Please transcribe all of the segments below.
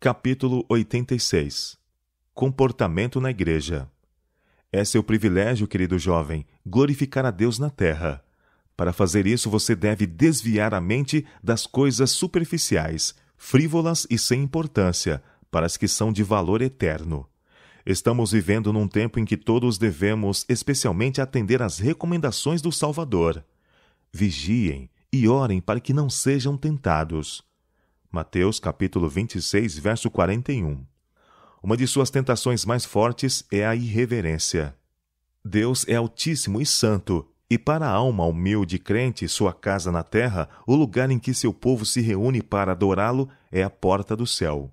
Capítulo 86 Comportamento na Igreja É seu privilégio, querido jovem, glorificar a Deus na terra. Para fazer isso, você deve desviar a mente das coisas superficiais, frívolas e sem importância, para as que são de valor eterno. Estamos vivendo num tempo em que todos devemos especialmente atender às recomendações do Salvador. Vigiem e orem para que não sejam tentados Mateus capítulo 26, verso 41. Uma de suas tentações mais fortes é a irreverência. Deus é altíssimo e santo, e para a alma humilde crente, sua casa na terra, o lugar em que seu povo se reúne para adorá-lo é a porta do céu.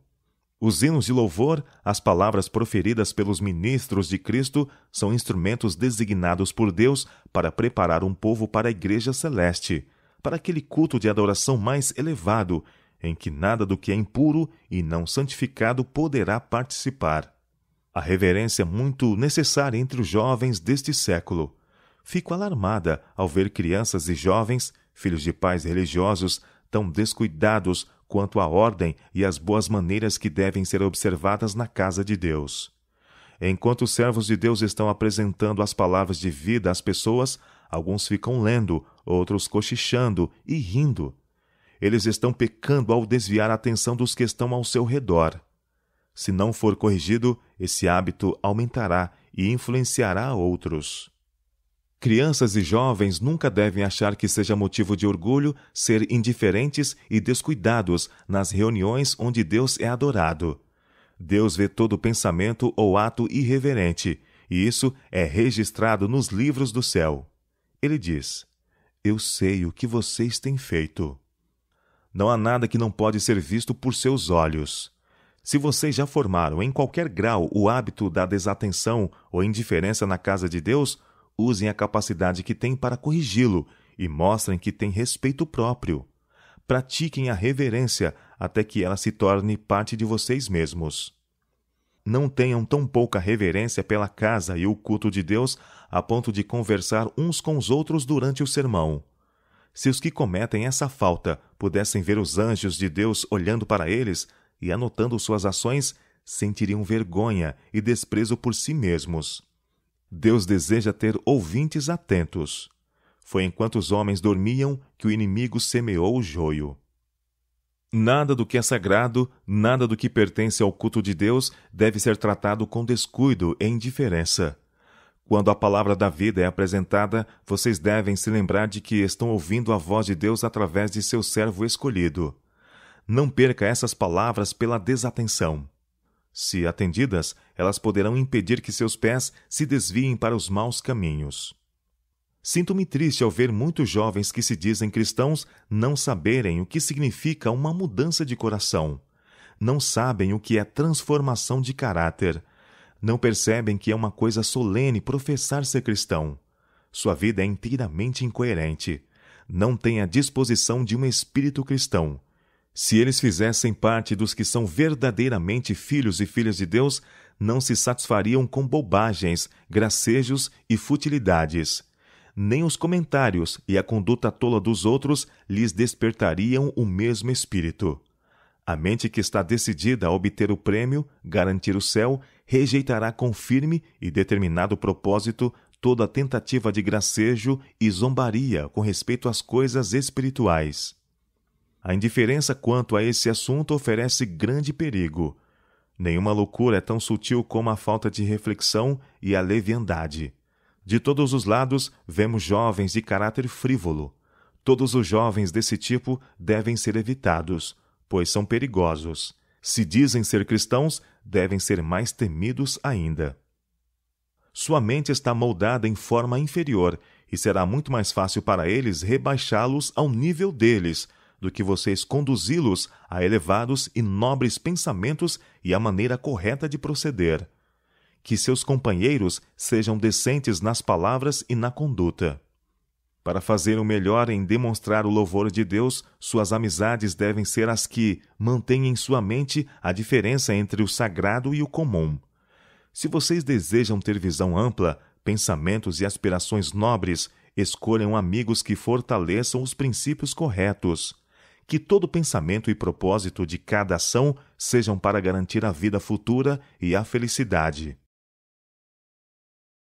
Os hinos de louvor, as palavras proferidas pelos ministros de Cristo, são instrumentos designados por Deus para preparar um povo para a Igreja Celeste, para aquele culto de adoração mais elevado em que nada do que é impuro e não santificado poderá participar. A reverência é muito necessária entre os jovens deste século. Fico alarmada ao ver crianças e jovens, filhos de pais religiosos, tão descuidados quanto à ordem e às boas maneiras que devem ser observadas na casa de Deus. Enquanto os servos de Deus estão apresentando as palavras de vida às pessoas, alguns ficam lendo, outros cochichando e rindo eles estão pecando ao desviar a atenção dos que estão ao seu redor. Se não for corrigido, esse hábito aumentará e influenciará outros. Crianças e jovens nunca devem achar que seja motivo de orgulho ser indiferentes e descuidados nas reuniões onde Deus é adorado. Deus vê todo pensamento ou ato irreverente, e isso é registrado nos livros do céu. Ele diz: Eu sei o que vocês têm feito. Não há nada que não pode ser visto por seus olhos. Se vocês já formaram em qualquer grau o hábito da desatenção ou indiferença na casa de Deus, usem a capacidade que têm para corrigi-lo e mostrem que têm respeito próprio. Pratiquem a reverência até que ela se torne parte de vocês mesmos. Não tenham tão pouca reverência pela casa e o culto de Deus a ponto de conversar uns com os outros durante o sermão se os que cometem essa falta pudessem ver os anjos de Deus olhando para eles e anotando suas ações, sentiriam vergonha e desprezo por si mesmos. Deus deseja ter ouvintes atentos. Foi enquanto os homens dormiam que o inimigo semeou o joio. Nada do que é sagrado, nada do que pertence ao culto de Deus deve ser tratado com descuido e indiferença. Quando a palavra da vida é apresentada, vocês devem se lembrar de que estão ouvindo a voz de Deus através de seu servo escolhido. Não perca essas palavras pela desatenção. Se atendidas, elas poderão impedir que seus pés se desviem para os maus caminhos. Sinto-me triste ao ver muitos jovens que se dizem cristãos não saberem o que significa uma mudança de coração. Não sabem o que é transformação de caráter não percebem que é uma coisa solene professar ser cristão. Sua vida é inteiramente incoerente. Não tem a disposição de um espírito cristão. Se eles fizessem parte dos que são verdadeiramente filhos e filhas de Deus, não se satisfariam com bobagens, gracejos e futilidades. Nem os comentários e a conduta tola dos outros lhes despertariam o mesmo espírito. A mente que está decidida a obter o prêmio, garantir o céu rejeitará com firme e determinado propósito toda tentativa de gracejo e zombaria com respeito às coisas espirituais. A indiferença quanto a esse assunto oferece grande perigo. Nenhuma loucura é tão sutil como a falta de reflexão e a leviandade. De todos os lados, vemos jovens de caráter frívolo. Todos os jovens desse tipo devem ser evitados, pois são perigosos se dizem ser cristãos, devem ser mais temidos ainda. Sua mente está moldada em forma inferior e será muito mais fácil para eles rebaixá-los ao nível deles do que vocês conduzi-los a elevados e nobres pensamentos e a maneira correta de proceder. Que seus companheiros sejam decentes nas palavras e na conduta. Para fazer o melhor em demonstrar o louvor de Deus, suas amizades devem ser as que mantêm em sua mente a diferença entre o sagrado e o comum. Se vocês desejam ter visão ampla, pensamentos e aspirações nobres, escolham amigos que fortaleçam os princípios corretos. Que todo pensamento e propósito de cada ação sejam para garantir a vida futura e a felicidade.